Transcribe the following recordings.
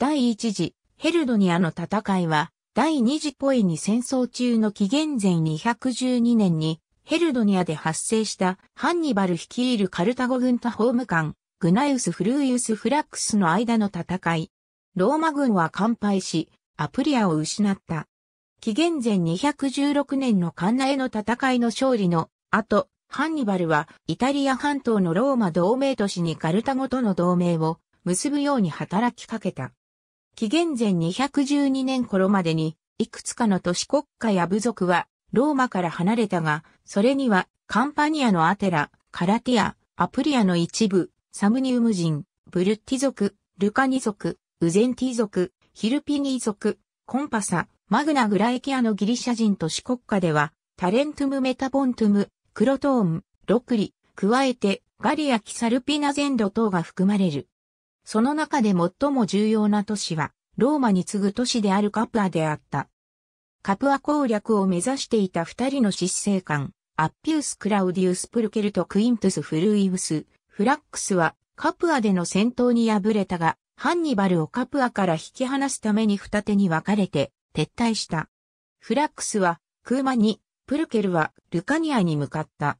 第一次ヘルドニアの戦いは、第二次ポエニ戦争中の紀元前212年に、ヘルドニアで発生したハンニバル率いるカルタゴ軍と法務官、グナイウス・フルーイウス・フラックスの間の戦い。ローマ軍は完敗し、アプリアを失った。紀元前216年のカンナへの戦いの勝利の後、ハンニバルはイタリア半島のローマ同盟都市にカルタゴとの同盟を結ぶように働きかけた。紀元前212年頃までに、いくつかの都市国家や部族は、ローマから離れたが、それには、カンパニアのアテラ、カラティア、アプリアの一部、サムニウム人、ブルッティ族、ルカニ族、ウゼンティ族、ヒルピニー族、コンパサ、マグナグラエキアのギリシャ人都市国家では、タレントゥムメタボントゥム、クロトーン、ロクリ、加えて、ガリア・キサルピナ全土等が含まれる。その中で最も重要な都市は、ローマに次ぐ都市であるカプアであった。カプア攻略を目指していた二人の執政官、アッピウス・クラウディウス・プルケルとクイントス・フルイウス、フラックスはカプアでの戦闘に敗れたが、ハンニバルをカプアから引き離すために二手に分かれて撤退した。フラックスはクーマに、プルケルはルカニアに向かった。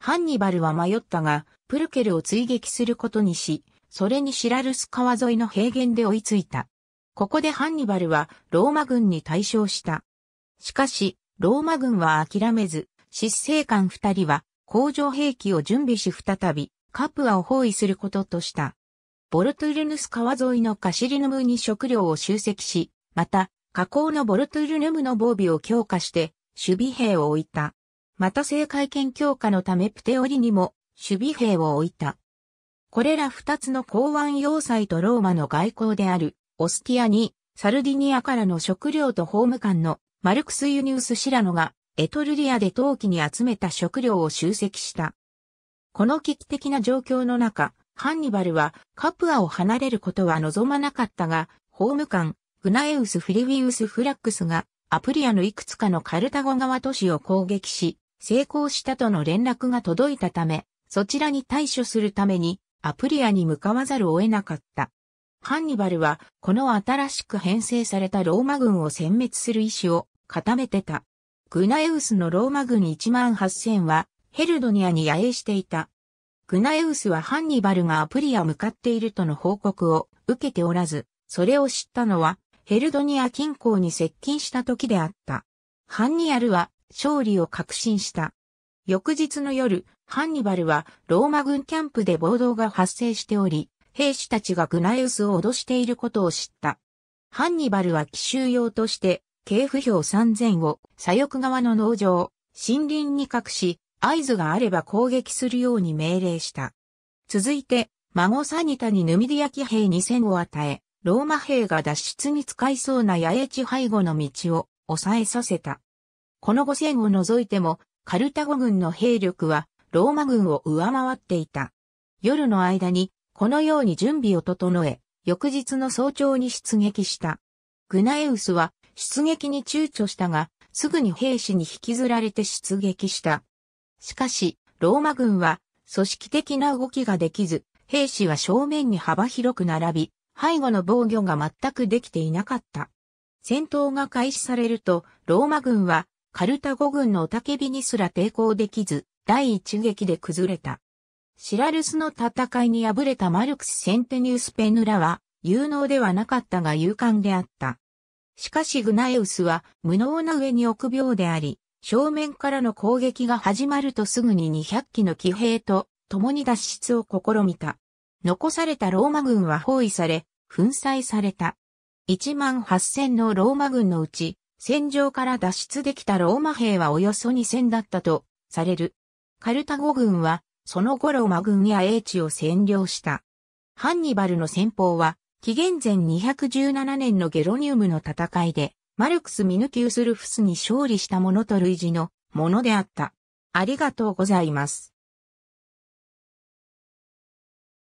ハンニバルは迷ったが、プルケルを追撃することにし、それにシラルス川沿いの平原で追いついた。ここでハンニバルはローマ軍に対象した。しかし、ローマ軍は諦めず、執政官二人は工場兵器を準備し再び、カプアを包囲することとした。ボルトゥルヌス川沿いのカシリヌムに食料を集積し、また、河口のボルトゥルヌムの防備を強化して、守備兵を置いた。また政界権強化のためプテオリにも守備兵を置いた。これら二つの港湾要塞とローマの外交である、オスティアに、サルディニアからの食料と法務官のマルクス・ユニウス・シラノが、エトルリアで陶器に集めた食料を集積した。この危機的な状況の中、ハンニバルはカプアを離れることは望まなかったが、法務官、グナエウス・フリウィウス・フラックスが、アプリアのいくつかのカルタゴ側都市を攻撃し、成功したとの連絡が届いたため、そちらに対処するために、アプリアに向かわざるを得なかった。ハンニバルは、この新しく編成されたローマ軍を殲滅する意志を固めてた。グナエウスのローマ軍1万8000は、ヘルドニアに野営していた。グナエウスはハンニバルがアプリア向かっているとの報告を受けておらず、それを知ったのは、ヘルドニア近郊に接近した時であった。ハンニアルは勝利を確信した。翌日の夜、ハンニバルはローマ軍キャンプで暴動が発生しており、兵士たちがグナイウスを脅していることを知った。ハンニバルは奇襲用として、警府表3000を左翼側の農場、森林に隠し、合図があれば攻撃するように命令した。続いて、孫サニタにヌミディア騎兵2000を与え、ローマ兵が脱出に使いそうな野営地背後の道を抑えさせた。この5 0を除いても、カルタゴ軍の兵力はローマ軍を上回っていた。夜の間に、このように準備を整え、翌日の早朝に出撃した。グナエウスは出撃に躊躇したが、すぐに兵士に引きずられて出撃した。しかし、ローマ軍は組織的な動きができず、兵士は正面に幅広く並び、背後の防御が全くできていなかった。戦闘が開始されると、ローマ軍はカルタゴ軍の雄たけびにすら抵抗できず、第一撃で崩れた。シラルスの戦いに敗れたマルクス・センテニウス・ペヌラは、有能ではなかったが勇敢であった。しかしグナエウスは無能な上に臆病であり、正面からの攻撃が始まるとすぐに200機の騎兵と共に脱出を試みた。残されたローマ軍は包囲され、粉砕された。1万8000のローマ軍のうち、戦場から脱出できたローマ兵はおよそ2000だったとされる。カルタゴ軍は、その後ローマ軍や英知を占領した。ハンニバルの戦法は、紀元前217年のゲロニウムの戦いで、マルクス・ミヌキィウス・ルフスに勝利したものと類似のものであった。ありがとうございます。